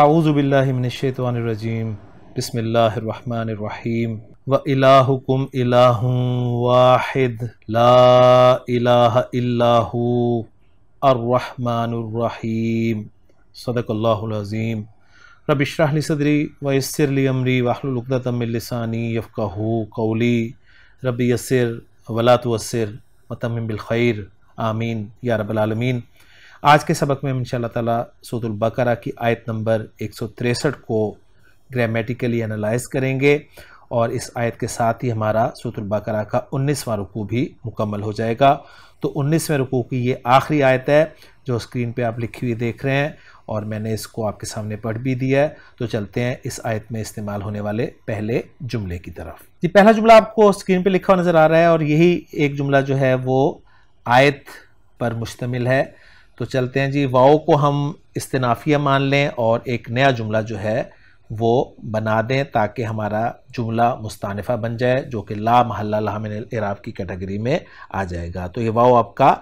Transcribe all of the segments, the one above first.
اعوذ باللہ من الشیطان الرجیم بسم اللہ الرحمن الرحیم وَإِلَاهُكُمْ إِلَاهُمْ وَاحِدْ لَا إِلَاهَ إِلَّاهُ الرَّحْمَنُ الرَّحِيمُ صدق اللہ العظیم رب اشرح لی صدری ویسر لی امری وحلو لقدتا من لسانی یفقہو قولی رب یسر ولا توسر وطمم بالخیر آمین یا رب العالمین آج کے سبق میں ہم انشاء اللہ تعالیٰ سود البقرا کی آیت نمبر 163 کو گرامیٹیکلی انالائز کریں گے اور اس آیت کے ساتھ ہی ہمارا سوت البقرا کا انیسواں رکوع بھی مکمل ہو جائے گا تو انیسویں رکوع کی یہ آخری آیت ہے جو اسکرین پہ آپ لکھی ہوئی دیکھ رہے ہیں اور میں نے اس کو آپ کے سامنے پڑھ بھی دیا ہے تو چلتے ہیں اس آیت میں استعمال ہونے والے پہلے جملے کی طرف جی پہلا جملہ آپ کو اسکرین پہ لکھا نظر آ رہا ہے اور یہی ایک جملہ جو ہے وہ آیت پر مشتمل ہے تو چلتے ہیں جی واؤ کو ہم استنافیہ مان لیں اور ایک نیا جملہ جو ہے وہ بنا دیں تاکہ ہمارا جملہ مستانفہ بن جائے جو کہ لا محل من العراب کی کیٹیگری میں آ جائے گا تو یہ واؤ آپ کا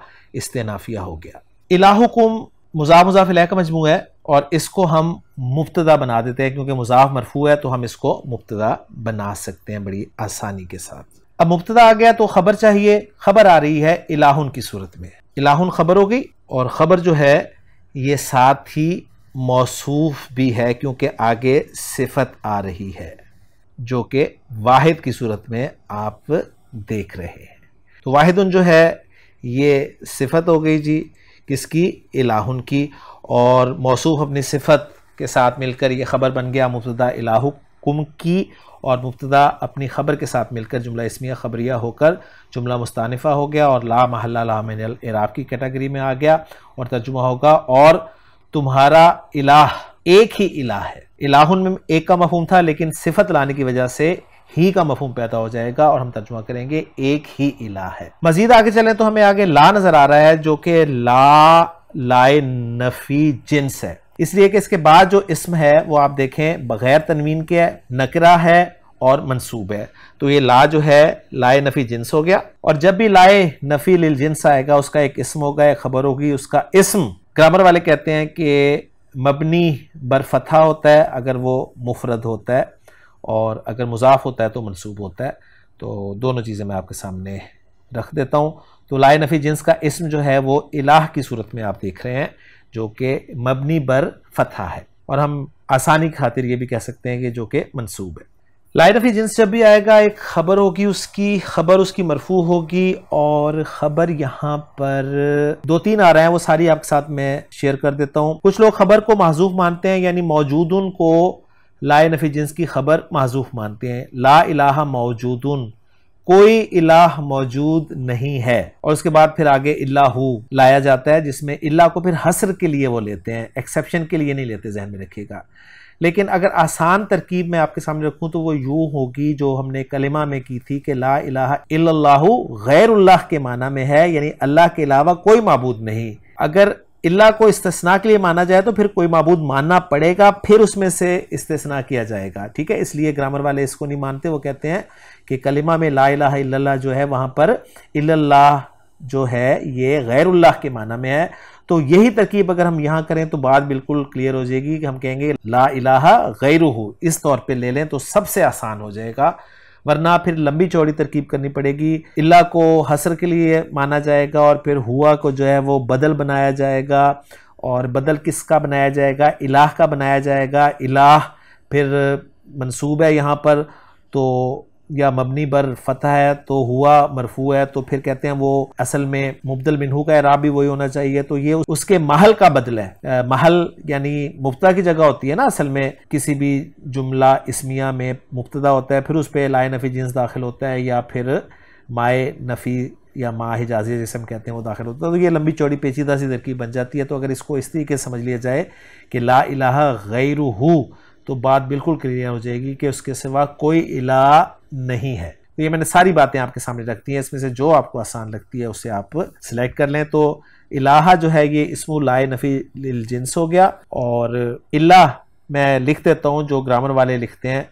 استنافیہ ہو گیا الہو کم مضاف علیہ کا مجموعہ ہے اور اس کو ہم مبتدا بنا دیتے ہیں کیونکہ مضاف مرفوع ہے تو ہم اس کو مبتدہ بنا سکتے ہیں بڑی آسانی کے ساتھ اب مبتدا آ گیا تو خبر چاہیے خبر آ رہی ہے الہن کی صورت میں الہن خبر ہو گئی اور خبر جو ہے یہ ساتھ ہی موصوف بھی ہے کیونکہ آگے صفت آ رہی ہے جو کہ واحد کی صورت میں آپ دیکھ رہے ہیں تو واحد ان جو ہے یہ صفت ہو گئی جی کس کی الہن کی اور موصوف اپنی صفت کے ساتھ مل کر یہ خبر بن گیا مفتہ الہک کم کی اور مبتدا اپنی خبر کے ساتھ مل کر جملہ اسمیہ خبریہ ہو کر جملہ مستانفہ ہو گیا اور لا محلہ لا من العراب کی کٹیگری میں آ گیا اور ترجمہ ہوگا اور تمہارا الہ ایک ہی الہ ہے میں ایک کا مفہوم تھا لیکن صفت لانے کی وجہ سے ہی کا مفہوم پیدا ہو جائے گا اور ہم ترجمہ کریں گے ایک ہی الہ ہے مزید آگے چلیں تو ہمیں آگے لا نظر آ رہا ہے جو کہ لا لائے نفی جنس ہے اس لیے کہ اس کے بعد جو اسم ہے وہ آپ دیکھیں بغیر تنوین کے نکرہ ہے اور منصوب ہے تو یہ لا جو ہے لائے نفی جنس ہو گیا اور جب بھی لائے نفی للجنس آئے گا اس کا ایک اسم ہوگا ایک خبر ہوگی اس کا اسم گرامر والے کہتے ہیں کہ مبنی برفتھا ہوتا ہے اگر وہ مفرد ہوتا ہے اور اگر مضاف ہوتا ہے تو منصوب ہوتا ہے تو دونوں چیزیں میں آپ کے سامنے رکھ دیتا ہوں تو لائے نفی جنس کا اسم جو ہے وہ الہ کی صورت میں آپ دیکھ رہے ہیں جو کہ مبنی بر فتح ہے اور ہم آسانی کی خاطر یہ بھی کہہ سکتے ہیں کہ جو کہ منصوب ہے جب بھی آئے گا ایک خبر ہوگی اس کی خبر اس کی مرفوع ہوگی اور خبر یہاں پر دو تین آ رہے ہیں وہ ساری آپ کے ساتھ میں شیئر کر دیتا ہوں کچھ لوگ خبر کو معذوف مانتے ہیں یعنی موجودن کو لائن جنس کی خبر معذوف مانتے ہیں لا الہ موجودن کوئی الہ موجود نہیں ہے اور اس کے بعد پھر آگے اللہ لایا جاتا ہے جس میں اللہ کو پھر حسر کے لیے وہ لیتے ہیں ایکسیپشن کے لیے نہیں لیتے ذہن میں رکھے گا لیکن اگر آسان ترکیب میں آپ کے سامنے رکھوں تو وہ یوں ہوگی جو ہم نے کلمہ میں کی تھی کہ لا الہ الا اللہ غیر اللہ کے معنی میں ہے یعنی اللہ کے علاوہ کوئی معبود نہیں اگر اللہ کو استثناء کے لیے مانا جائے تو پھر کوئی معبود ماننا پڑے گا پھر اس میں سے استثناء کیا جائے گا ٹھیک ہے اس لیے گرامر والے اس کو نہیں مانتے وہ کہتے ہیں کہ کلمہ میں لا الہ الا اللہ جو ہے وہاں پر الا جو ہے یہ غیر اللہ کے معنی میں ہے تو یہی ترکیب اگر ہم یہاں کریں تو بات بالکل کلیئر ہو جائے گی کہ ہم کہیں گے لا الہ غیر اس طور پہ لے لیں تو سب سے آسان ہو جائے گا ورنہ پھر لمبی چوڑی ترکیب کرنی پڑے گی اللہ کو حسر کے لیے مانا جائے گا اور پھر ہوا کو جو ہے وہ بدل بنایا جائے گا اور بدل کس کا بنایا جائے گا الہ کا بنایا جائے گا الہ پھر منصوب ہے یہاں پر تو یا مبنی بر فتح ہے تو ہوا مرفوع ہے تو پھر کہتے ہیں وہ اصل میں مبدل منہو کا اعراب بھی وہی ہونا چاہیے تو یہ اس کے محل کا بدل ہے محل یعنی مبتا کی جگہ ہوتی ہے نا اصل میں کسی بھی جملہ اسمیہ میں مبتدا ہوتا ہے پھر اس پہ لائے نفی جنس داخل ہوتا ہے یا پھر مائع نفی یا ماں حجازی جسے ہم کہتے ہیں وہ داخل ہوتا ہے تو یہ لمبی چوڑی پیچیدہ سی ترکیب بن جاتی ہے تو اگر اس کو اس طریقے سمجھ لیا جائے کہ لا الہ غیر تو بات بالکل کلیئر ہو جائے گی کہ اس کے سوا کوئی الہ نہیں ہے تو یہ میں نے ساری باتیں آپ کے سامنے رکھتی ہیں اس میں سے جو آپ کو آسان لگتی ہے اسے آپ سلیکٹ کر لیں تو الہ جو ہے یہ اسم لائے نفی للجنس ہو گیا اور اللہ میں لکھ دیتا ہوں جو گرامر والے لکھتے ہیں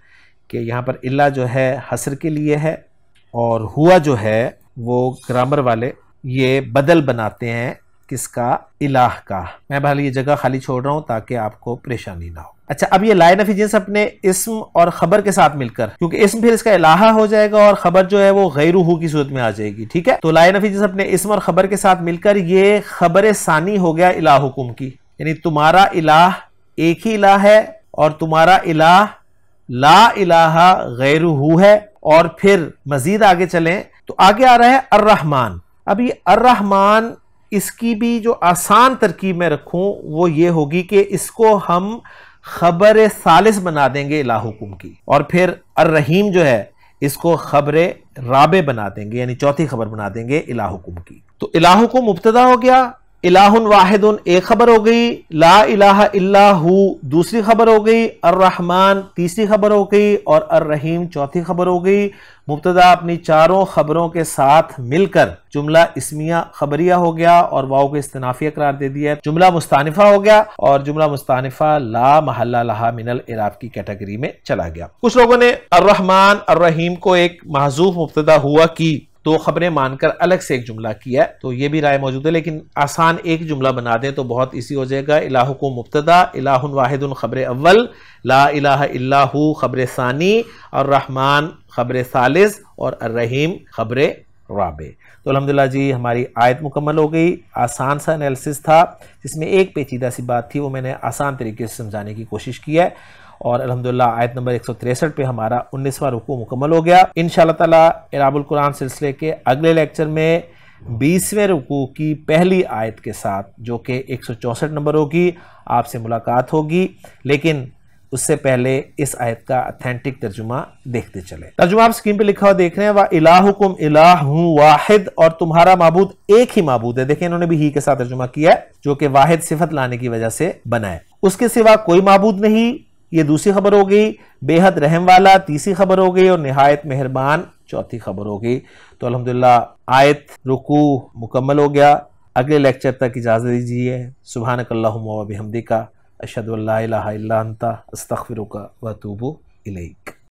کہ یہاں پر اللہ جو ہے حسر کے لیے ہے اور ہوا جو ہے وہ گرامر والے یہ بدل بناتے ہیں کس کا الہ کا میں یہ جگہ خالی چھوڑ رہا ہوں تاکہ آپ کو پریشانی نہ ہو اچھا اب یہ لائن اپنے اسم اور خبر کے ساتھ مل کر کیونکہ اسم پھر اس کا الہہ ہو جائے گا اور خبر جو ہے وہ غیر کی صورت میں آ جائے گی ٹھیک ہے تو لائن اپنے اسم اور خبر کے ساتھ مل کر یہ خبر ثانی ہو گیا الہ حکم کی یعنی تمہارا الہ ایک ہی الہ ہے اور تمہارا الہ لا الہ غیر ہے اور پھر مزید آگے چلیں تو آگے آ رہا ہے الرحمن اب یہ الرحمن اس کی بھی جو آسان ترکیب میں رکھوں وہ یہ ہوگی کہ اس کو ہم خبر سالس بنا دیں گے حکم کی اور پھر الرحیم جو ہے اس کو خبر رابع بنا دیں گے یعنی چوتھی خبر بنا دیں گے حکم کی تو حکم مبتدہ ہو گیا الہ واحد ایک خبر ہو گئی لا الہ الا ہو دوسری خبر ہو گئی الرحمن تیسری خبر ہو گئی اور الرحیم چوتھی خبر ہو گئی مبتدا اپنی چاروں خبروں کے ساتھ مل کر جملہ اسمیہ خبریہ ہو گیا اور واؤ کو استنافیہ قرار دے دیا ہے جملہ مستانفہ ہو گیا اور جملہ مستانفہ لا محلہ لہا من العراف کی کیٹیگری میں چلا گیا کچھ لوگوں نے الرحمن الرحیم کو ایک محضوف مبتدا ہوا کی دو خبریں مان کر الگ سے ایک جملہ کیا ہے تو یہ بھی رائے موجود ہے لیکن آسان ایک جملہ بنا دیں تو بہت ایزی ہو جائے گا الہ کو مبتدا الہ واحد خبر اول لا الہ الا ہو خبر ثانی اور رحمان خبر ثالث اور الرحیم خبر رابع تو الحمدللہ جی ہماری آیت مکمل ہو گئی آسان سا انیلسس تھا جس میں ایک پیچیدہ سی بات تھی وہ میں نے آسان طریقے سے سمجھانے کی کوشش کی ہے اور الحمدللہ آیت نمبر 163 پہ ہمارا 19 رکو مکمل ہو گیا انشاءاللہ اراب القرآن سلسلے کے اگلے لیکچر میں 20 رکو کی پہلی آیت کے ساتھ جو کہ 164 نمبر ہوگی آپ سے ملاقات ہوگی لیکن اس سے پہلے اس آیت کا اتھینٹک ترجمہ دیکھتے چلیں ترجمہ آپ سکرین پر لکھا ہو دیکھ رہے ہیں وَإِلَاهُكُمْ إِلَاهُمْ وَاحِدْ اور تمہارا معبود ایک ہی معبود ہے دیکھیں انہوں نے بھی ہی کے ساتھ ترجمہ کیا ہے جو کہ واحد صفت لانے کی وجہ سے بنائے اس کے سوا کوئی معبود نہیں یہ دوسری خبر ہوگی حد رحم والا تیسری خبر ہوگی اور نہایت مہربان چوتھی خبر ہوگی تو الحمدللہ آیت رکو مکمل ہو گیا اگلے لیکچر تک اجازت دیجیے اللہم و بحمدکا اشہدو اللہ الہ الا انتا استغفرک و توبو الیک